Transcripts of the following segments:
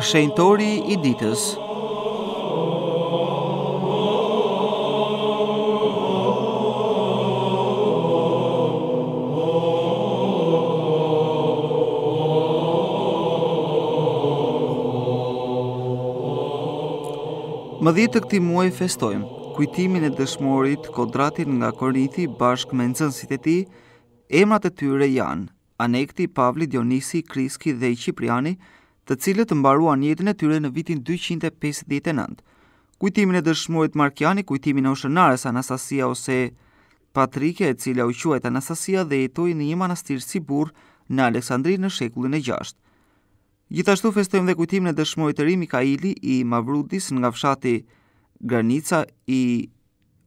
shenëtori i ditës. Më dhjetë të këti muaj festojmë, kujtimin e dëshmorit kodratin nga korithi bashkë me nëzënsit e ti, emrat e tyre janë, anekti Pavli Dionisi, Kriski dhe i Qipriani, të cilët të mbaruan jetën e tyre në vitin 259. Kujtimin e dëshmojt Markiani, kujtimin e ushënares Anastasia ose Patrike, e cila u quajt Anastasia dhe jetoj në një manastir si në Aleksandri në shekullin e gjasht. Gjithashtu festojmë dhe kujtimin e dëshmojt e rimi Kaili i Mavrudis nga fshati Granica i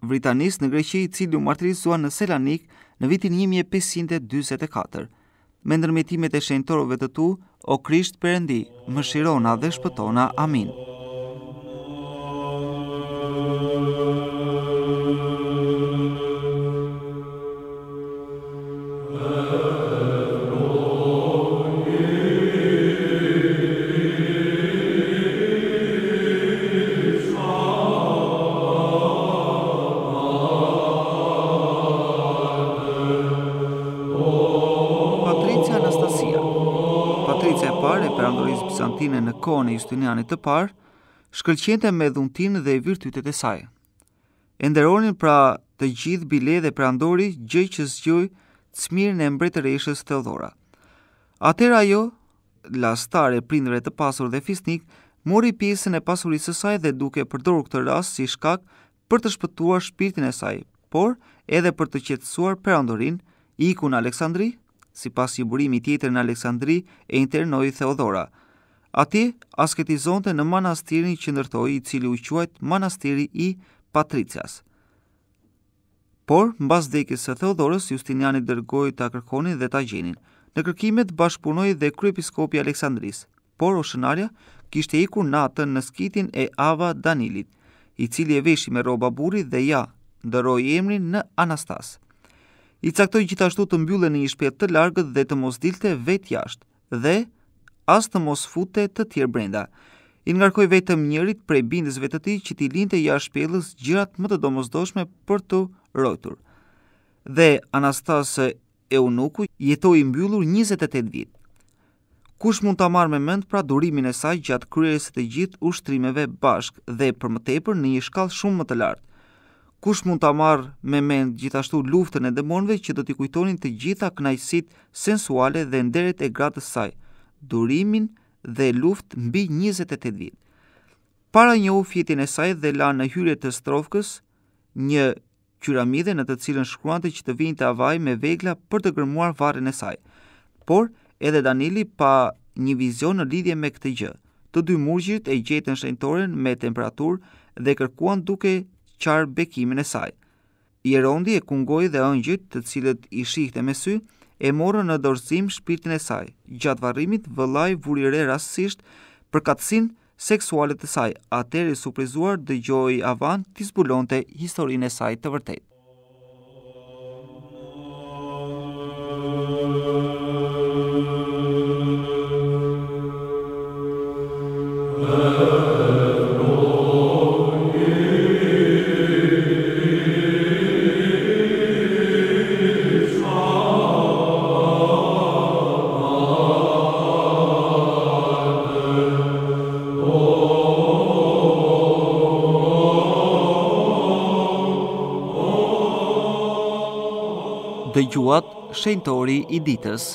Vritanis në Greqi i cili u martirizua në Selanik në vitin 1524. Me ndërmetimet e shenjtorëve të tu, o Krisht përëndi, më shirona dhe shpëtona, amin. parë e perandoriz Bizantine në kohën e Justinianit të parë, shkëlqente me dhuntin dhe virtytet e saj. E pra të gjithë bile dhe perandori gjë që zgjoj cmirën e mbretëreshës Theodora. Atëra ajo, lastare prindre të pasur dhe fisnik, mori pjesën e pasurisë saj dhe duke përdor këtë rast si shkak për të shpëtuar shpirtin e saj, por edhe për të qetsuar perandorin, ikun Aleksandri si pas një burimi tjetër në Aleksandri e internoj Theodora. Ati asketizonte në manastirin që ndërtoj i cili u quajt manastiri i Patricias. Por, mbas dekis së Theodorës, Justiniani dërgoj të kërkonin dhe të gjenin. Në kërkimet bashkëpunoj dhe kryepiskopi Aleksandris, por o shënarja kishte ikur natën në skitin e Ava Danilit, i cili e veshi me roba buri dhe ja, ndëroj emrin në Anastasë i caktoj gjithashtu të mbyllën në një shpjet të largët dhe të mos dilte vetë jashtë, dhe as të mos fute të tjerë brenda. I ngarkoj vetëm njërit prej bindës vetë ti që ti linte jashtë shpjellës gjërat më të domosdoshme për të rojtur. Dhe Anastase e unuku jetoj i mbyllur 28 vitë. Kush mund të marrë me mend pra durimin e saj gjatë kryeris të gjithë ushtrimeve bashkë dhe për më tepër në një shkallë shumë më të lartë, kush mund të amarë me mend gjithashtu luftën e demonve që do t'i kujtonin të gjitha knajësit sensuale dhe nderet e gratës saj, durimin dhe luft mbi 28 vit. Para një u fjetin e saj dhe la në hyre të strofkës, një kjuramide në të cilën shkruante që të vinë të avaj me vegla për të gërmuar varen e saj. Por, edhe Danili pa një vizion në lidhje me këtë gjë, të dy murgjit e gjetën shrejtoren me temperaturë dhe kërkuan duke qarë bekimin e saj. Jerondi e kungoj dhe ëngjit të cilët i shikhte me sy, e morë në dorësim shpirtin e saj, gjatë varimit vëllaj vurire rasësisht për katsin seksualet e saj, atër i suprizuar dhe gjoj avan të zbulonte historin e saj të vërtet. dëgjuat gjuat shenjtori i ditës